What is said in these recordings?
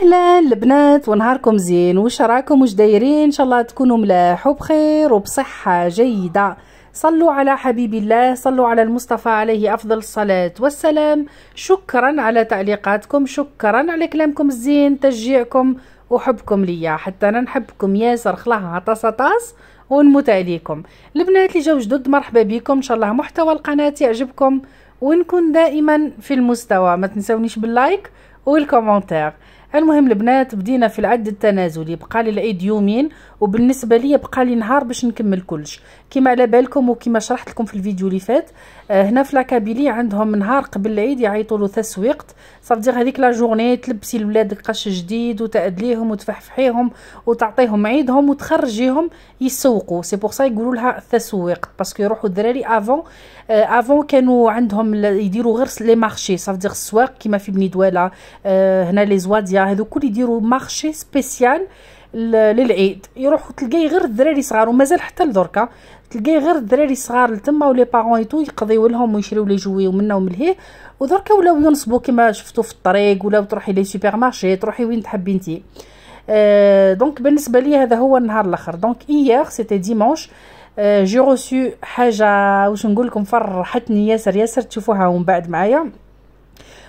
اهلا البنات ونهاركم زين وش راكم وش دايرين ان شاء الله تكونوا ملاح وبخير وبصحه جيده صلوا على حبيب الله صلوا على المصطفى عليه أفضل الصلاة والسلام شكرا على تعليقاتكم شكرا على كلامكم الزين تشجيعكم وحبكم ليا حتى أنا نحبكم ياسر خلاها طاس طاس ونموت عليكم البنات اللي جاو جدد مرحبا بكم إن شاء الله محتوى القناة يعجبكم ونكون دائما في المستوى ما تنسونيش باللايك والكومنتير المهم البنات بدينا في العد التنازلي بقى لي العيد يومين وبالنسبه لي بقى لي نهار باش نكمل كلش كما على بالكم وكما شرحت لكم في الفيديو اللي فات آه، هنا في لاكابيلي عندهم نهار قبل العيد يعيطوا له تسويقت دير هذيك لا جورني تلبسي لولادك قش جديد وتأدليهم وتفحفحيهم وتعطيهم عيدهم وتخرجيهم يسوقوا سي بور سا يقولوا لها التسويقت باسكو يروحوا الدراري افون افون آه، كانوا عندهم يديروا غير لي مارشي دير السواق كيما في بني دواله آه، هنا لي زواديا هذو كل يديروا مارشي سبيسيال للعيد يروحوا تلقاي غير الدراري صغار ومازال حتى لدركا تلقاي غير الدراري صغار لتما ولي بارون ايتو يقضيو لهم ويشريو لي جويو منه ومن هيه ودركا ولاو ينصبوا كما شفتوا في الطريق ولاو تروحي لي سوبر مارشي تروحي وين تحبي انتي أه دونك بالنسبه لي هذا هو النهار الاخر دونك ايغ سيتي ديمونش جي روسو حاجه واش نقول لكم فرحتني ياسر ياسر تشوفوها ومن بعد معايا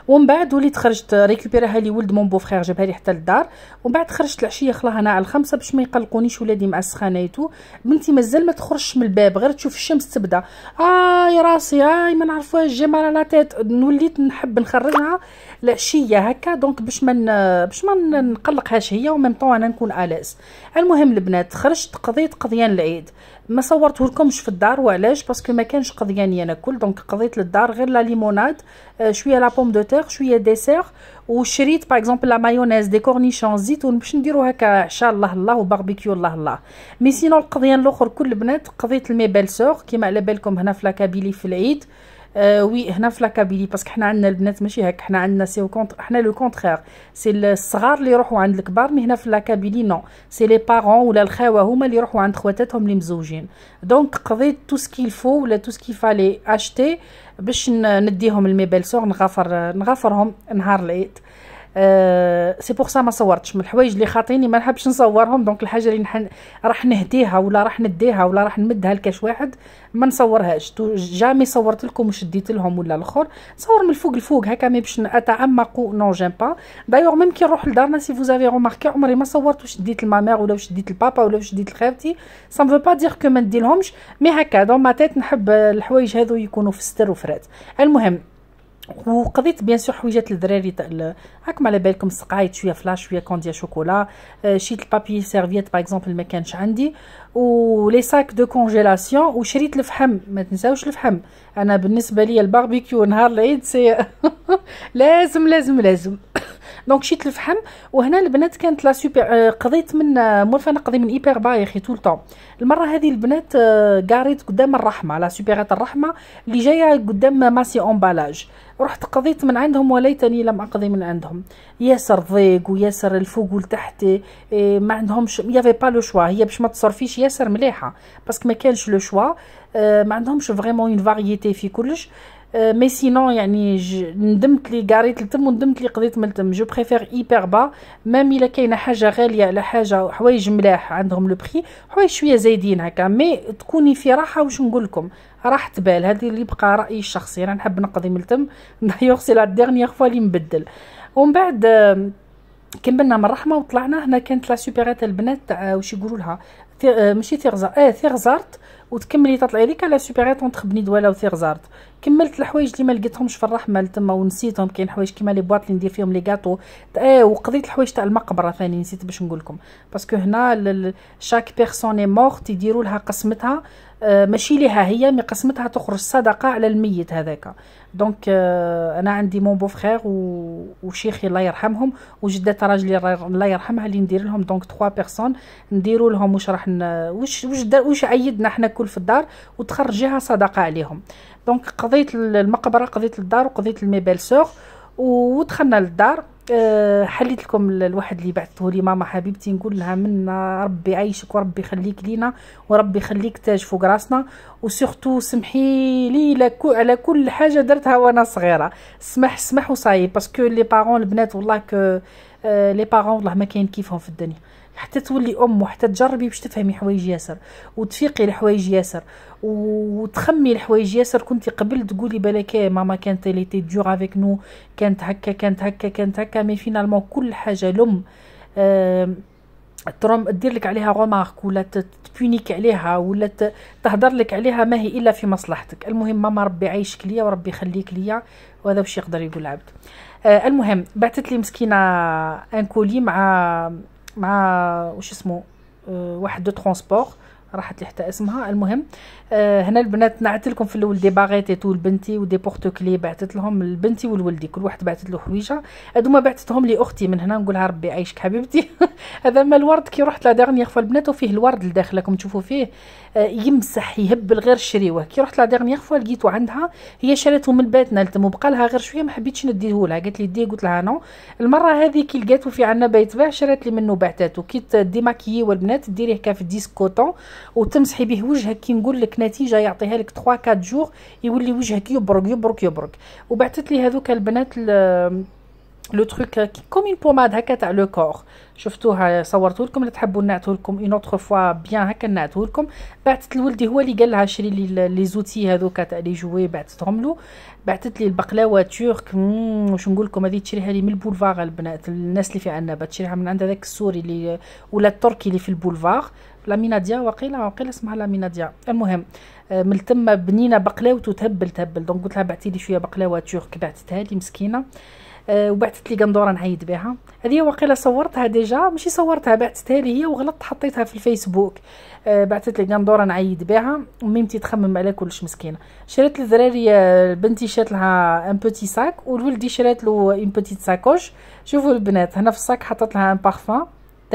ومن بعد وليت خرجت ريكوبيراها لي ولد مون بوفخير جابها لي حتى للدار ومن بعد خرجت العشيه خلاها انا على الخمسه باش ما يقلقونيش ولادي مع السخانايتو بنتي مازال ما تخرجش من الباب غير تشوف الشمس تبدا اي راسي آي ما نعرفوهاش جماله لا تيت وليت نحب نخرجها العشيه هكا دونك باش ما باش ما نقلقهاش هي وميم طون انا نكون الاس المهم البنات خرجت قضيت قضيان العيد ما صورته لكمش في الدار وعلاش باسكو ما كانش قضياني يعني انا كل دونك قضيت للدار غير لا ليموناد آه، شويه لا بوم دو تيغ شويه ديسير وشريت باغ اكزومبل لا مايونيز دي كورنيشون زيتون باش نديرو هكا عشاء الله الله وباربيكيو الله الله مي سينو القضيان الاخر كل بنات قضيت المي بيل سور كيما على بالكم هنا في لاكابيلي في العيد آه وي هنا في لاكابيلي باسكو حنا عندنا البنات ماشي هك حنا عندنا سي كونتر حنا لو كونترير سي الصغار اللي يروحوا عند الكبار مي هنا في لاكابيلي نو سي لي بارون ولا الخاوه هما اللي يروحوا عند خواتاتهم اللي مزوجين دونك قضيت تو سكيل فو ولا تو سكيل فالي اشتي باش نديهم الميبال سور نغفر نغفرهم نهار العيد سي بور سا ما صورتش من الحوايج اللي خاطيني ما نحبش نصورهم دونك الحاجه اللي نحن راح نهديها ولا راح نديها ولا راح نمدها لكاش واحد ما نصورهاش جامي صورت لكم وشديت لهم ولا الاخر صور من الفوق الفوق هكا مي باش اتعمق نو جيم با دايوغ ميم كي نروح لدارنا سي فوزافي افي روماركي عمري ما صورت وشديت لمامير ولا وشديت البابا ولا وشديت لخالتي سا فو با دير كو ما نديرهمش مي هكا دون ما تيت نحب الحوايج هذو يكونوا في ستر وفرات المهم وقضيت بيان سور حويجات الدراري هاكم على بالكم سقايت شويه فلاش شويه كونديا شوكولا آه، شيت البابي سيرفيت باغ اكزومبل ما كانش عندي لي ساك دو كونجيلاسيون وشريت الفحم ما تنساوش الفحم انا بالنسبه لي الباربيكيو نهار العيد سي لازم لازم لازم دونك شيت الفحم وهنا البنات كانت لا آه، سوبر قضيت من آه، مولفه نقضي من ايبر باي اخي طول طون المره هذه البنات قاريت قدام الرحمه لا سوبرات الرحمه اللي جايه قدام ماسي امبالاج رحت قضيت من عندهم وليتني لم أقضي من عندهم ياسر ضيق وياسر الفوق والتحت إيه، ما عندهمش يافي با لو شوا هي باش ما تصرفيش ياسر مليحه باسكو ما كانش لو شوا إيه، ما عندهمش فريمون اون فاريتي في كلش مي سينون يعني ندمت لي قريت التم وندمت لي قضيت من التم جو بريفير ايبر با مام الا كاينه حاجه غاليه على حاجه حوايج ملاح عندهم لو بري حوايج شويه زايدين هكا مي تكوني في راحه واش نقول لكم راح بال هذه اللي بقى رايي الشخصي انا نحب نقضي من التم دايوغ سي لا ديرنيير فوا اللي نبدل ومن بعد كملنا من الرحمه وطلعنا هنا كانت لا سوبيريت البنات تاع واش يقولوا لها ماشي ثيرزا اه ثيرزارت وتكملي تطلعي لك على سوبر طونتخ بني دواله وثيرزارد كملت الحوايج اللي ما لقيتهمش في الرحمه لتما ونسيتهم كاين حوايج كيما لي بواط اللي ندير فيهم لي غاطو اه وقضيت الحوايج تاع المقبره ثاني نسيت باش نقول لكم باسكو هنا شاك بيرسون اي مورت يديروا لها قسمتها آه، ماشي ليها هي مي قسمتها تخرج صدقه على الميت هذاك دونك آه، انا عندي مون بو فخير وشيخي الله يرحمهم وجدات راجلي الله يرحمها اللي ندير لهم دونك 3 بيرسون نديروا لهم واش راح واش واش وش عيدنا حنا كل في الدار وتخرجيها صدقه عليهم دونك قضيت المقبره قضيت الدار وقضيت الميبال سور ودخلنا للدار أه حليت لكم الواحد اللي بعثته لي ماما حبيبتي نقول لها منا ربي يعيشك وربي يخليك لينا وربي يخليك تاج فوق راسنا وسورتو سمحي لي لكو على كل حاجه درتها وانا صغيره سمح سمح وصايب باسكو لي بارون البنات والله كو لي بارون والله ما كاين كيفهم في الدنيا حتى تولي ام وحتى تجربي باش تفهمي حوايج ياسر وتفيقي لحوايج ياسر وتخمي لحوايج ياسر كنتي قبل تقولي بالك ماما كانت تي دور افيك نو كانت هكا كانت هكا كانت هكا مي فينالمون كل حاجه لم ترم دير لك عليها غومارك ولا تبونيك عليها ولا تهدر لك عليها ما هي الا في مصلحتك المهم ماما ربي يعيشك ليا وربي يخليك ليا وهذا واش يقدر يقول العبد آه، المهم بعثت لي مسكينه ان كولي مع مع وش اسمه آه، واحد دو ترونسبور راحت لي حتى اسمها المهم آه هنا البنات نعت لكم في الاول دي باغيتي تو لبنتي ودي كلي بعثت لهم لبنتي ولولدي كل واحد بعثت له حويجه هادوما بعثتهم لي اختي من هنا نقولها ربي يعيشك حبيبتي هذا ما الورد كي رحت لا ديرنيير فوا البنات وفيه الورد لداخل راكم تشوفوا فيه يمسح يهبل غير الشريوه كي رحت لا ديغنيغ فوا لقيتو عندها هي شريته من بيتنا لتم وبقى لها غير شويه ما حبيتش نديه لها قالت لي ديه قلت لها نو المره هذه كي لقاتو في عندنا بيت باع شرات لي منه بعتاتو كي تديماكيي والبنات ديريه كاف ديس وتمسحي به وجهك كي نقول لك نتيجه يعطيها لك 3 4 جور يولي وجهك يبرق يبرق يبرق وبعثت لي هذوك البنات لو تروك كوم اون بوماد هكا تاع لو كور شفتوها صورت لكم اللي تحبوا نعته لكم اون اوتر فوا بيان هكا نعته لكم بعثت لولدي هو اللي قال لها شري لي لي زوتي هذوك تاع لي جوي بعثتهم له بعثت لي البقلاوه تورك واش نقول لكم هذه تشريها لي من البولفار البنات الناس اللي في عندنا تشريها من عند هذاك السوري اللي ولا التركي اللي في البولفار لاميناديا وقيله وقيله اسمها لاميناديا المهم من تما بنينا بقلاوه تهبل تهبل دونك قلت لها بعثي لي شويه بقلاوه تورك بعثتها لي مسكينه آه، وبعثت لي قندوره نعيد بها هذه واقيلا صورتها ديجا ماشي صورتها بعثتها لي هي وغلطت حطيتها في الفيسبوك آه، بعثت لي قندوره نعيد بها وميمتي تخمم على كلش مسكينه شريت للدراري آه، بنتي شات لها ان بوتي ساك والولدي شريت له اون بوتيت ساكوش شوفوا البنات هنا في الساك حطت لها ان بارفان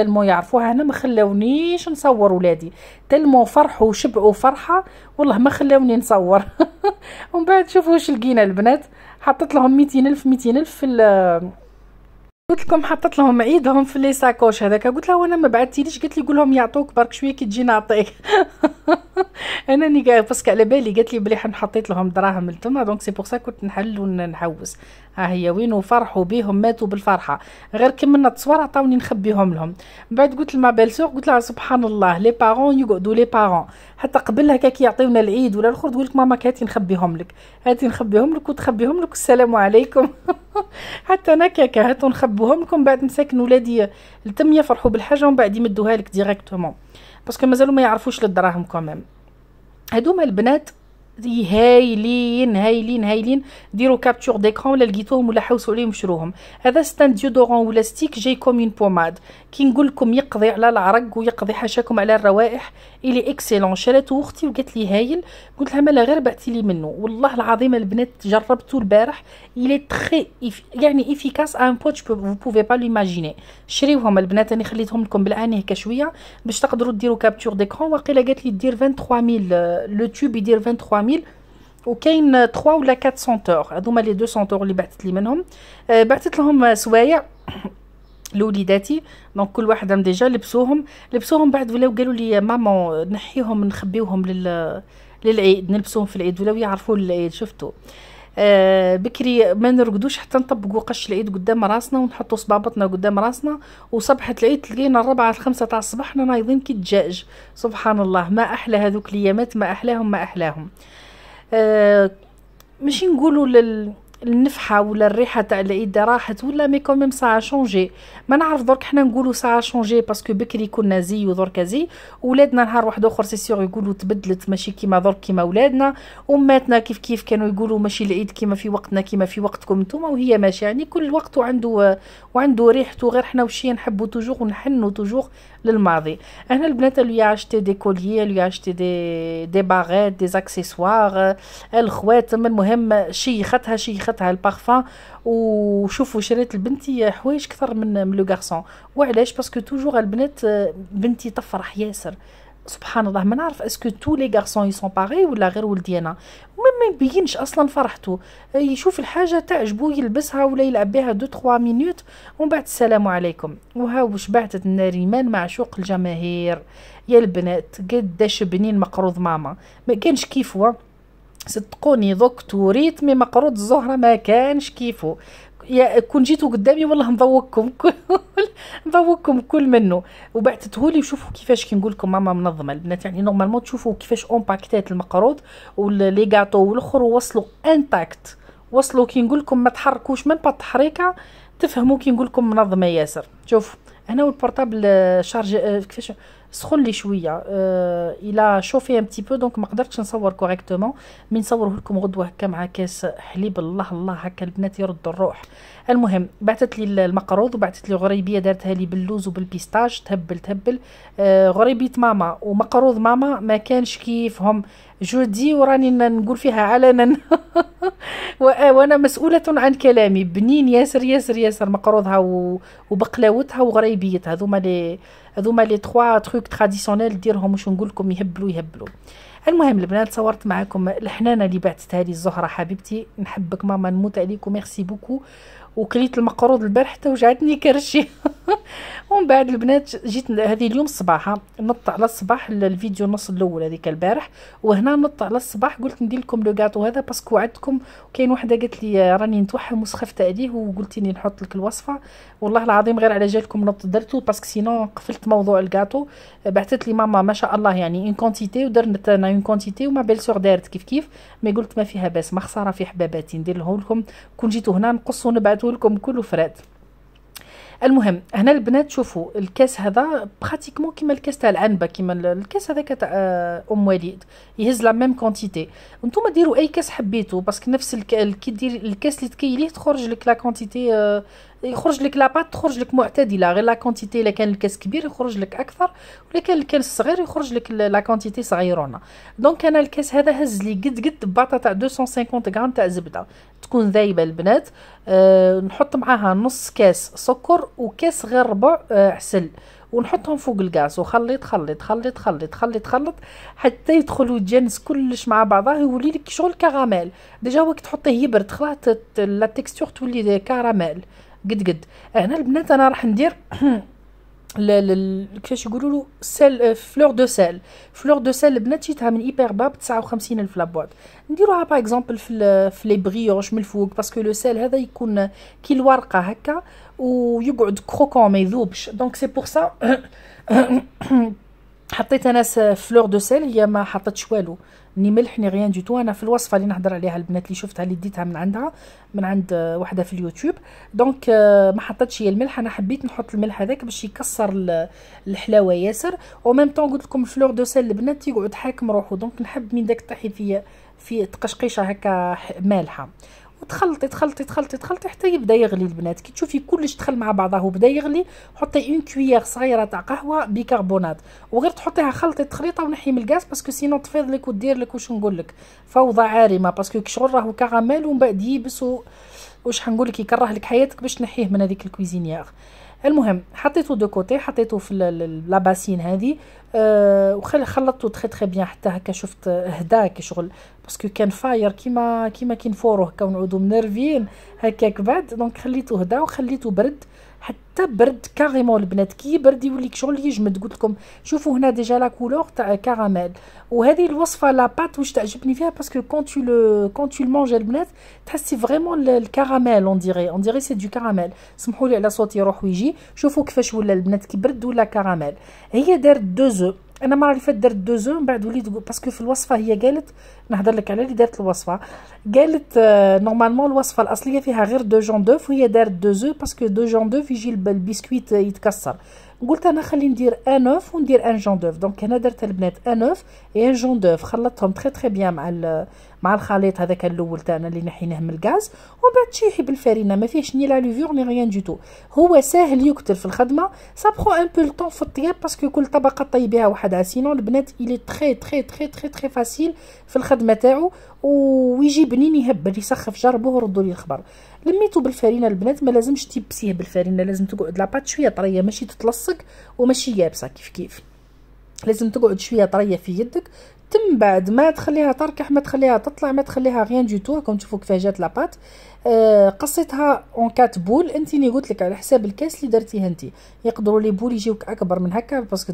تلمو يعرفوها هنا ما خلاونيش نصور ولادي تلمو فرحوا وشبعوا فرحه والله ما خلاوني نصور ومن بعد شوفوا واش لقينا البنات حطيت لهم ميتين الف ميتين الف في قلت لكم حطت لهم عيدهم في لي ساكوش هذاك قلت لها وانا ما بعثتيليش قالت لي قول لهم يعطوك برك شويه كي تجي نعطيك انا ني باسكو على بالي قالت لي بلي حطيت لهم دراهم لتما دونك سي بوغ سا كنت نحل ونحوس ها هي وين وفرحوا بيهم ماتوا بالفرحه غير كملنا التصوير عطاوني نخبيهم لهم من بعد قلت لما بيل قلت لها سبحان الله لي بارون يقعدوا لي بارون حتى قبل هكاك يعطيونا العيد ولا الاخر تقول لك ماما هاتي نخبيهم لك هاتي نخبيهم لك وتخبيهم لك السلام عليكم حتى انا كاك هاتوا نخبي يحبوهم لكم بعد مساكن ولادي لتم يفرحوا بالحاجه ومن بعد يمدوها لك ديريكتومون باسكو مازالوا ما يعرفوش للدراهم كوميم هادوما البنات هايلين هايلين هايلين ديروا كابتشور ديكرون ولا لقيتوهم ولا حوسوا عليهم شروهم هذا ستان ديودورون ولا ستيك جاي كوم اون بوماد كي نقول لكم يقضي على العرق ويقضي حاشاكم على الروائح الي اكسيلون شريته اختي وقالت لي هايل قلت لها مالا غير بعتي لي منه والله العظيم البنات جربته البارح الي تخي يعني افيكاس ان بو فو بوفي با ليماجيني شريوهم البنات انا خليتهم لكم بالان هكا شويه باش تقدروا ديروا كابتشور ديكرون واقيلا قالت لي دير 23000 لو تيوب يدير 23000 كامل وكاين 3 ولا 4 سونتور هذوما لي دو سونتور اللي بعثت لي منهم آه بعثت لهم سوايع لوليداتي دونك كل واحد عندهم ديجا لبسوهم لبسوهم بعد ولاو قالوا لي مامون نحيهم نخبيوهم لل للعيد نلبسوهم في العيد ولاو يعرفوا العيد شفتوا آه، بكري ما نرقدوش حتى نطبقوا قش العيد قدام راسنا ونحطوا صبابطنا قدام راسنا وصبحة العيد تلقينا الربعة الخمسة تاع الصباح حنا نايضين كي الدجاج سبحان الله ما احلى هذوك الايامات ما احلاهم ما احلاهم آه ماشي نقولوا لل النفحه ولا الريحه تاع العيد راحت ولا مي كوميم سا شونجي ما نعرف درك حنا نقولوا سا شونجي باسكو بكري كنا زي ودرك زي ولادنا نهار واحد اخر سي سيغ يقولوا تبدلت ماشي كيما درك كيما ولادنا اماتنا كيف كيف كانوا يقولوا ماشي العيد كيما في وقتنا كيما في وقتكم نتوما وهي ماشي يعني كل وقت عنده وعنده ريحته غير حنا وشي نحبوا توجور ونحنوا توجور للماضي هنا البنات اللي عاشتي دي كولي اللي عاشتي دي دي باغيت دي اكسسوار الخواتم المهم شيختها شيخ على البارفان وشوفوا شريت لبنتي حوايج اكثر من لو غارسون وعلاش باسكو توجور البنات آه، بنتي تفرح ياسر سبحان الله ما نعرف اسكو تو لي غارسون اي سون باغي ولا غير ولدي انا ما يبينش اصلا فرحته آه، يشوف الحاجه تعجبو يلبسها ولا يلعب بها دو 3 مينوت ومن بعد السلام عليكم وها وش بعثت النريمان معشوق الجماهير يا البنات قداش بنين مقروض ماما ما كانش هو صدقوني دوك توريت مي مقروض الزهره ما كانش كيفو يا كون جيتو قدامي والله نذوقكم كل نذوقكم كل منه لي وشوفوا كيفاش كي نقول لكم ماما منظمه البنات يعني نورمالمون تشوفوا كيفاش امباكتات المقروض ولي غاطو والاخر وصلوا انتاكت وصلوا كي نقول لكم ما تحركوش من با تحريكه تفهموا كي نقول لكم منظمه ياسر شوف هنا والبورطابل شارج كيفاش سخون لي شويه آه الى شوفي ان تي بو دونك ما قدرتش نصور كوريكتومون مي نصوره لكم غدوه هكا مع كاس حليب الله الله هكا البنات يردوا الروح المهم بعثت لي المقروض وبعثت لي غريبيه دارتها لي باللوز وبالبيستاج تهبل تهبل آه غريبيه ماما ومقروض ماما ما كانش كيفهم جودي وراني نقول فيها علنا آه، وانا مسؤوله عن كلامي بنين ياسر ياسر ياسر مقروضها وبقلاوتها وغريبيتها هذوما لي هذوما لي تخوا تروك تراديسيونيل ديرهم واش نقول لكم يهبلوا يهبلوا المهم البنات صورت معاكم الحنانه اللي بعثتها لي الزهره حبيبتي نحبك ماما نموت عليك وميرسي بوكو وكليت المقروض البارح حتى وجعتني كرشي ومن بعد البنات جيت هذه اليوم الصباح نط على الصباح الفيديو النص الاول هذيك البارح وهنا نط على الصباح قلت ندير لكم لو غاطو هذا باسكو وعدتكم وكاين وحده قالت لي راني نتوحم وسخفت عليه وقلت لي نحط لك الوصفه والله العظيم غير على جالكم نط درتو باسكو سينو قفلت موضوع الغاطو بعثت لي ماما ما شاء الله يعني اون كونتيتي ودرت انا اون كونتيتي وما بيل سور دارت كيف كيف مي قلت ما فيها باس ما خساره في حباباتي ندير لهم كون جيتو هنا نقص ونبعثو بعته لكم كل فراد المهم هنا البنات شوفوا الكاس هذا براتيكمون كيما الكاس تاع العنبه كيما الكاس هذاك تاع آه، ام وليد يهز لا ميم كونتيتي نتوما ديروا اي كاس حبيتو باسكو نفس الك... كي دير الكاس اللي تكيليه تخرج لك لا آه، كونتيتي يخرج لك لاباط تخرج لك معتدله غير لا كونتيتي الا كان الكاس كبير يخرج لك اكثر ولا كان الكاس صغير يخرج لك لا كونتيتي صغيرونه دونك انا الكاس هذا هز لي قد قد بطاطا تاع 250 غرام تاع زبده تكون ذايبه البنات أه نحط معاها نص كاس سكر وكاس غير ربع أه عسل ونحطهم فوق الغاز وخلط خليط خليط خليط خليط خليط حتى يدخلوا الجنس كلش مع بعضها يولي لك شغل كراميل ديجا وقت تحطيه يبرد خلاص لا تولي كراميل قد قد هنا البنات انا راح ندير كيفاش يقولوا له سيل فلور دو سيل فلور دو سيل البنات شيتها من ايبر باب 59 الف لابواط نديروها باغ اكزومبل في في لي بريوش من الفوق باسكو لو سيل هذا يكون كي الورقه هكا ويقعد كروكون ما يذوبش دونك سي بور سا حطيت انا فلور دو سيل هي ما حطتش والو ني ملح ني غيان دي تو انا في الوصفه اللي نهضر عليها البنات اللي شفتها اللي ديتها من عندها من عند آه، وحده في اليوتيوب دونك آه، ما حطيتش هي الملح انا حبيت نحط الملح هذاك باش يكسر الحلاوه ياسر ميم طون قلت لكم الفلور دو سيل البنات يقعد حاكم روحو دونك نحب من داك الطحين في في تقشقيشه هكا مالحه تخلطي تخلطي تخلطي تخلطي حتى يبدا يغلي البنات كي تشوفي كلش دخل مع بعضه بدا يغلي حطي اون كويير صغيره تاع قهوه بيكربونات وغير تحطيها خلطي تخليطه ونحي من الغاز باسكو سينو تفيض لك ودير لك واش نقول لك فوضى عارمه باسكو كي شغل راهو كراميل ومن بعد يبس واش حنقول لك يكره لك حياتك باش تنحيه من هذيك الكويزينيير المهم حطيته دو كوتي حطيته في لاباسين هذه أه وخلطته تخي تخي بيان حتى هكا شفت كي شغل باسكو كان فاير كيما كيما كي نفورو هكا ونعودو منرفين هكاك بعد دونك خليته هدا وخليته برد حتى برد كاريمون البنات كي برد يوليك شغل يجمد قلت لكم شوفوا هنا ديجا لا كولور تاع كراميل وهذه الوصفه لا بات واش تعجبني فيها باسكو كون تو لو كون تو المونجي البنات تحسي فريمون الكراميل اون ديري اون ديري سي دو كراميل سمحوا لي على صوتي يروح ويجي شوفوا كيفاش ولا البنات كي برد ولا كراميل هي دارت دو زو انا مره اللي فات درت دوزو من بعد وليت باسكو في الوصفه هي قالت نهضر لك على اللي دارت الوصفه قالت نورمالمون آه، الوصفه الاصليه فيها غير دو جون دوف وهي دارت دوزو باسكو دو جون دوف يجي البسكويت يتكسر قلت انا خلي ندير ان اوف وندير ان جون دوف دونك هنا درت البنات ان اوف اي ان جون دوف خلطتهم تري تري بيان مع مع الخليط هذاك الاول تاعنا اللي نحيناه من الغاز ومن بعد تشيحي بالفرينه ما فيهش ني لا لوفور ني ريان دو تو هو ساهل يكتر في الخدمه سابخو ان بو طون في الطياب باسكو كل طبقه طيبيها وحدها سينو البنات الي تري تري تري تري تري فاسيل في الخدمه تاعو ويجي بنين يهبل يسخف جربوه ردوا لي الخبر لميتو بالفرينه البنات ما لازمش تيبسيه بالفرينه لازم تقعد لاباط شويه طريه ماشي تتلصق وماشي يابسه كيف كيف لازم تقعد شويه طريه في يدك تم بعد ما تخليها تركح ما تخليها تطلع ما تخليها غيان دو تو هاكم تشوفوا كيفاه جات لاباط قصيتها اون كات بول انت اللي قلت لك على حساب الكاس اللي درتيه انت يقدروا لي بول يجيوك اكبر من هكا باسكو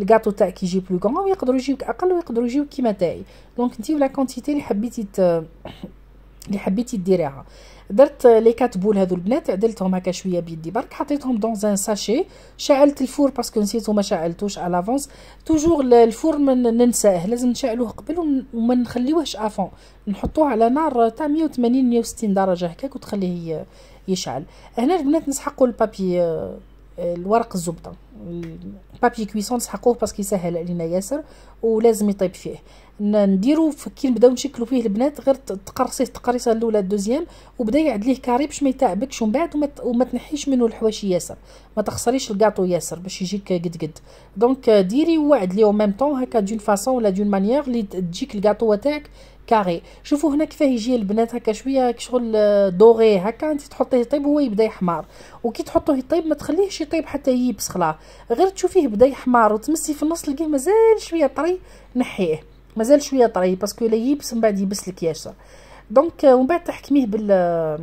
الكاطو تاعك يجي بلو غون ويقدروا يجيوك اقل ويقدروا يجيوك كيما تاعي دونك انت ولا كونتيتي اللي حبيتي اللي حبيتي ديريها درت لي كاتبول هذو البنات عدلتهم هكا شويه بيدي برك حطيتهم دون ان ساشي شعلت الفور باسكو نسيتو ما شعلتوش على لافونس توجور الفور ما ننساه لازم نشعلوه قبل وما نخليوهش افون نحطوه على نار تاع 180 160 درجه هكاك وتخليه يشعل هنا البنات نسحقوا البابي آه، الورق الزبده بابي كويسون نسحقوه باسكو يسهل علينا ياسر ولازم يطيب فيه نديرو كي نبداو نشكلو فيه البنات غير تقرصيه التقريصه الاولى الدوزيام وبدا يعدليه كاري باش ما يتعبكش ومن بعد وما, تنحيش منه الحواشي ياسر ما تخسريش الكاطو ياسر باش يجيك قد قد دونك ديري وعد او ميم طون هكا دون فاصون ولا دون مانيير اللي تجيك الكاطو تاعك كاري شوفوا هنا كيفاه يجي البنات هكا شويه شغل آه، دوغي هكا انت تحطيه يطيب هو يبدا يحمر وكي تحطوه يطيب ما تخليهش يطيب حتى يبس خلاص غير تشوفيه بدا يحمر وتمسي في النص لقيه مازال شويه طري نحيه مازال شويه طري باسكو الا يبس من بعد يبس لك ياسر دونك آه، ومن بعد تحكميه بال آه،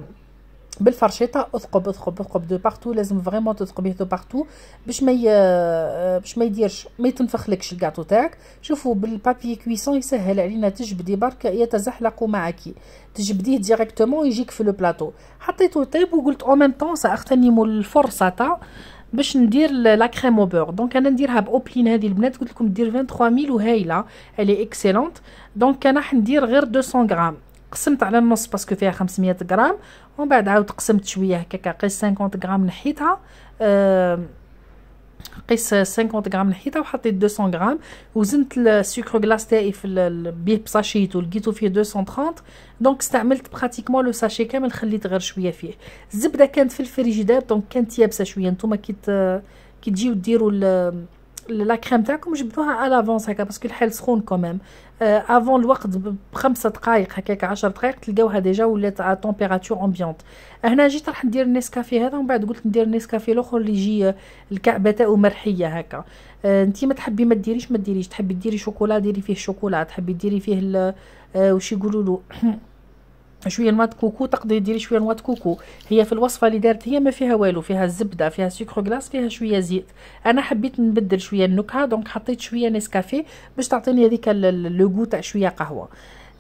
بالفرشيطه اثقب اثقب اثقب دو بارتو لازم فريمون تثقبيه دو بارتو باش ما آه، باش ما يديرش ما يتنفخلكش الكاطو تاعك شوفوا بالبابي كويسون يسهل علينا تجبدي برك يتزحلق معك تجبديه ديريكتومون يجيك في لو بلاطو حطيتو طيب وقلت او ميم طون ساغتنم الفرصه تاع باش ندير لا كريم او بور دونك انا نديرها باوبلين هذه البنات قلت لكم دير 23000 وهايله الي اكسيلونت دونك انا راح ندير غير 200 غرام قسمت على النص باسكو فيها 500 غرام ومن بعد عاود قسمت شويه هكاك قيس 50 غرام نحيتها قيس 50 غرام نحيتها وحطيت 200 غرام وزنت السكر غلاس تاعي في بيه بساشيتو ولقيتو فيه 230 دونك استعملت براتيكمون لو ساشي كامل خليت غير شويه فيه الزبده كانت في الفريجيدير دونك كانت يابسه شويه نتوما كي كي تجيو ديروا لا كريم تاعكم جبدوها على افونس هكا باسكو الحال سخون كوميم افون آه، الوقت بخمسة دقائق هكاك 10 دقائق تلقاوها ديجا ولات على طومبيراتور امبيونت هنا جيت راح ندير النسكافي هذا ومن بعد قلت ندير النسكافي الاخر اللي يجي الكعبه تاعو مرحيه هكا آه، انت ما تحبي ما ديريش ما ديريش تحبي ديري شوكولا ديري فيه الشوكولا تحبي ديري فيه آه، وش يقولوا له شويه نوات كوكو تقدري ديري شويه نوات كوكو هي في الوصفه اللي دارت هي ما فيها والو فيها الزبده فيها سكر غلاس فيها شويه زيت انا حبيت نبدل شويه النكهه دونك حطيت شويه نسكافيه باش تعطيني هذيك لو تاع شويه قهوه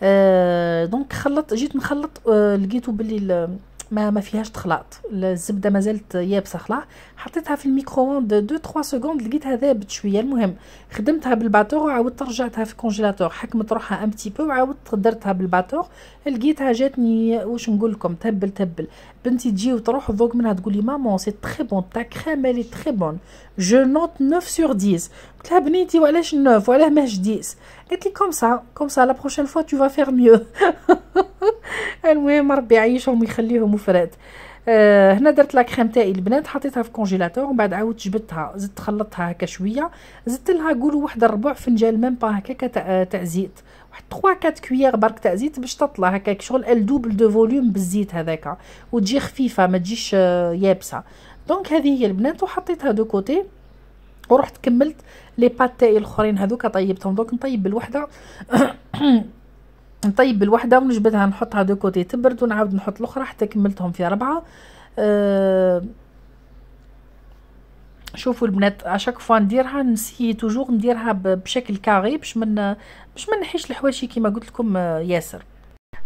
آه دونك خلطت جيت نخلط آه لقيتو باللي ما ما فيهاش تخلاط الزبده مازالت يابسه خلاص حطيتها في الميكرووند 2 3 سكوند لقيتها ذابت شويه المهم خدمتها بالباتور وعاودت رجعتها في الكونجيلاتور حكمت روحها ام تي بو وعاودت درتها بالباتور لقيتها جاتني واش نقول لكم تهبل تهبل بنتي تجي وتروح وذوق منها تقول لي مامون سي تري بون تا كريم لي تري بون جو نوت 9 سور 10 قلت لها بنيتي وعلاش 9 وعلاه ماهش 10 قالت لي كوم سا كوم سا لا بروشين فوا تو فا فير ميو المهم ربي يعيشهم ويخليهم مفرد آه، هنا درت لا كريم تاعي البنات حطيتها في كونجيلاتور ومن بعد عاودت جبدتها زدت خلطتها هكا شويه زدت لها قولوا واحد الربع فنجان ميم با هكاك تاع آه، زيت واحد 3 4 كويير برك تاع زيت باش تطلع هكاك شغل دوبل دو فوليوم بالزيت هذاك وتجي خفيفه ما تجيش آه، يابسه دونك هذه هي البنات وحطيتها دو كوتي ورحت كملت لي باتاي الاخرين هذوك طيبتهم دوك نطيب بالوحده نطيب بالوحده ونجبدها نحطها دو كوتي تبرد ونعاود نحط الاخرى حتى كملتهم في ربعه أه، شوفوا البنات اشاك فوا نديرها نسي توجور نديرها بشكل كاري باش من باش ما نحيش الحواشي كيما قلت لكم آه، ياسر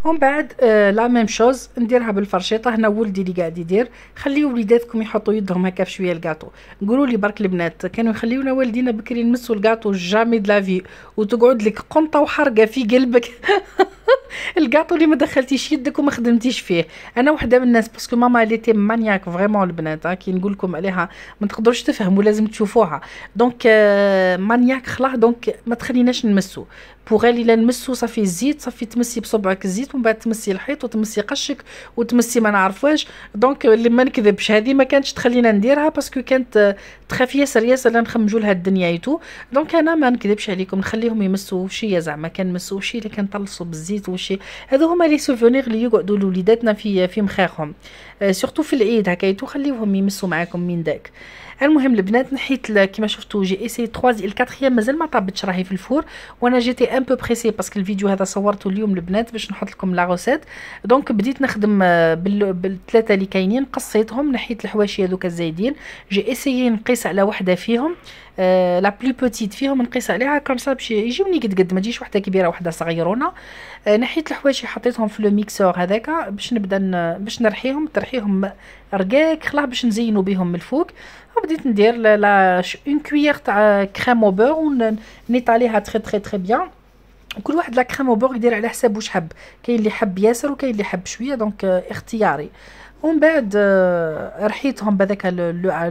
ومن بعد آه، لا ميم شوز نديرها بالفرشيطه هنا ولدي اللي قاعد يدير خليو وليداتكم يحطوا يدهم هكا في شويه الكاطو قولوا لي برك البنات كانوا يخليونا والدينا بكري نمسوا الكاطو جامي دلافي وتقعد لك قنطه وحرقه في قلبك الكاطو اللي ما دخلتيش يدك وما خدمتيش فيه انا وحده من الناس باسكو ماما اللي تي مانياك فريمون البنات كي نقول لكم عليها ما تقدروش تفهموا لازم تشوفوها دونك euh، مانياك خلاص دونك ما تخليناش نمسو بوغ الا نمسو صافي الزيت صافي تمسي بصبعك الزيت ومن بعد تمسي الحيط وتمسي قشك وتمسي ما نعرف واش دونك ما نكذبش هذه ما كانتش تخلينا نديرها باسكو كانت تخاف ياسر ياسر لا نخمجوا لها الدنيا يتو دونك انا ما نكذبش عليكم نخليهم يمسوا شي زعما مسوا شي اللي طلصوا بالزيت الزيت وشي هذو هما لي سوفونير اللي يقعدوا لوليداتنا في في مخاخهم آه، سورتو في العيد تو خليوهم يمسوا معاكم من داك المهم البنات نحيت كيما شفتوا جي اسي 3 ديال 4 مازال ما طابتش راهي في الفور وانا جيتي ان بو بريسي باسكو الفيديو هذا صورته اليوم البنات باش نحط لكم لا غوسيت دونك بديت نخدم آه، بالثلاثه اللي كاينين قصيتهم نحيت الحواشي هذوك الزايدين جي اسيي نقيس على وحده فيهم لا بلو بوتيت فيهم نقيس عليها كان صاب يجيوني قد قد ما تجيش وحده كبيره وحده صغيرونه آه، نحيت الحواشي حطيتهم في لو ميكسور هذاك باش نبدا باش نرحيهم ترحيهم رقاق خلاص باش نزينوا بهم من الفوق Ah, بديت ندير لا اون كويير تاع كريم او بور ونيط عليها تري تري تري بيان كل واحد لا كريم او بور يدير على حساب واش حب كاين اللي حب ياسر وكاين اللي حب شويه دونك euh، اختياري ومن بعد آه، رحيتهم بهذاك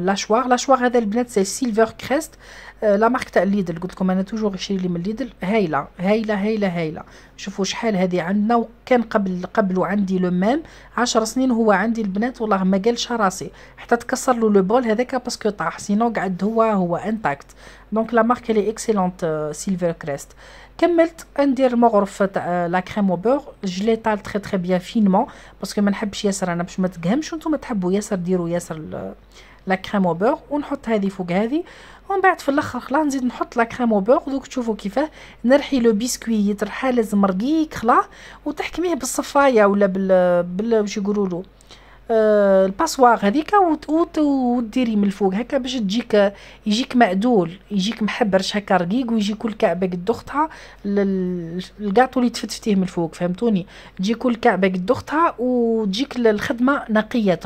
لاشوار لاشوار هذا البنات سي سيلفر كريست لا euh, مارك تاع ليدل قلت لكم انا توجور نشري لي من ليدل هايله هايله هايله هايله شوفوا شحال هذه عندنا وكان قبل قبل عندي لو ميم 10 سنين هو عندي البنات والله ما قالش راسي حتى تكسر له لو بول هذاك باسكو طاح سينو قعد هو هو انتاكت دونك لا مارك لي اكسيلونت سيلفر كريست كملت ندير مغرف تاع لا كريم او بور جلي طال تري تري بيان فينمون باسكو ما نحبش ياسر انا باش ما تقهمش وانتم تحبوا ياسر ديروا ياسر لا كريم او بور ونحط هذه فوق هذه ومن بعد في الاخر خلا نزيد نحط لا كريم وبوغ دوك تشوفوا كيفاه نرحي لو بيسكوي يطرحها لازم رقيق خلا وتحكميه بالصفايه ولا بال بال واش يقولوا له آه، الباسوار الباسواغ هذيك وديري من الفوق هكا باش تجيك يجيك معدول يجيك محبرش هكا رقيق ويجي كل كعبه قد اختها الكاطو اللي تفتفتيه من الفوق فهمتوني تجي كل كعبه قد اختها وتجيك الخدمه نقيه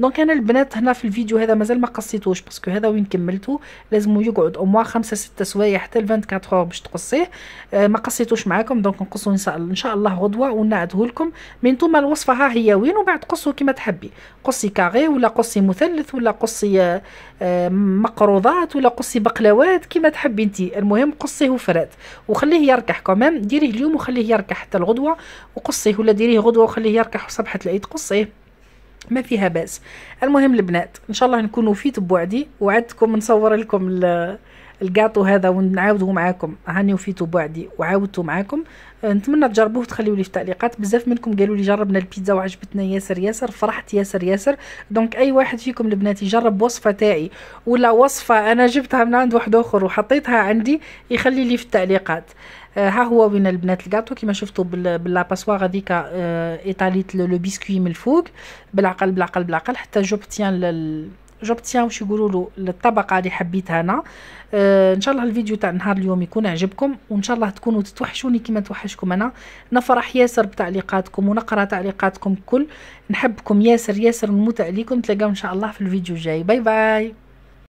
دونك انا البنات هنا في الفيديو هذا مازال ما قصيتوش باسكو هذا وين كملته لازم يقعد اموا خمسة ستة سوايع حتى ل 24 اور باش تقصيه آه، ما قصيتوش معاكم دونك نقصو ان شاء الله غدوه ونعدهولكم من ثم الوصفه ها هي وين وبعد قصوا كما تحب ربي قصي كاغي ولا قصي مثلث ولا قصي آه، آه، مقروضات ولا قصي بقلاوات كيما تحبي انت المهم قصيه وفرات وخليه يركح كمان ديريه اليوم وخليه يركح حتى الغدوه وقصيه ولا ديريه غدوه وخليه يركح صبحه العيد قصيه ما فيها باس المهم البنات ان شاء الله نكونوا فيت بوعدي وعدتكم نصور لكم الجاتو هذا ونعاودو معاكم هاني وفيتو بعدي وعاودته معاكم آه، نتمنى تجربوه وتخليوا لي في التعليقات بزاف منكم قالوا لي جربنا البيتزا وعجبتنا ياسر ياسر فرحت ياسر ياسر دونك اي واحد فيكم البنات يجرب وصفه تاعي ولا وصفه انا جبتها من عند واحد اخر وحطيتها عندي يخلي لي في التعليقات آه، ها هو وين البنات الكاطو كما شفتوا باللاباسوار هذيك آه، ايطاليت لو بيسكوي من الفوق بالعقل بالعقل بالعقل حتى جوبتيان لل جوبتيان باش يقولوا له الطبقه اللي حبيتها انا آه ان شاء الله الفيديو تاع نهار اليوم يكون عجبكم وان شاء الله تكونوا تتوحشوني كما توحشكم انا نفرح ياسر بتعليقاتكم ونقرا تعليقاتكم كل نحبكم ياسر ياسر نموت عليكم تلاقاو ان شاء الله في الفيديو الجاي باي باي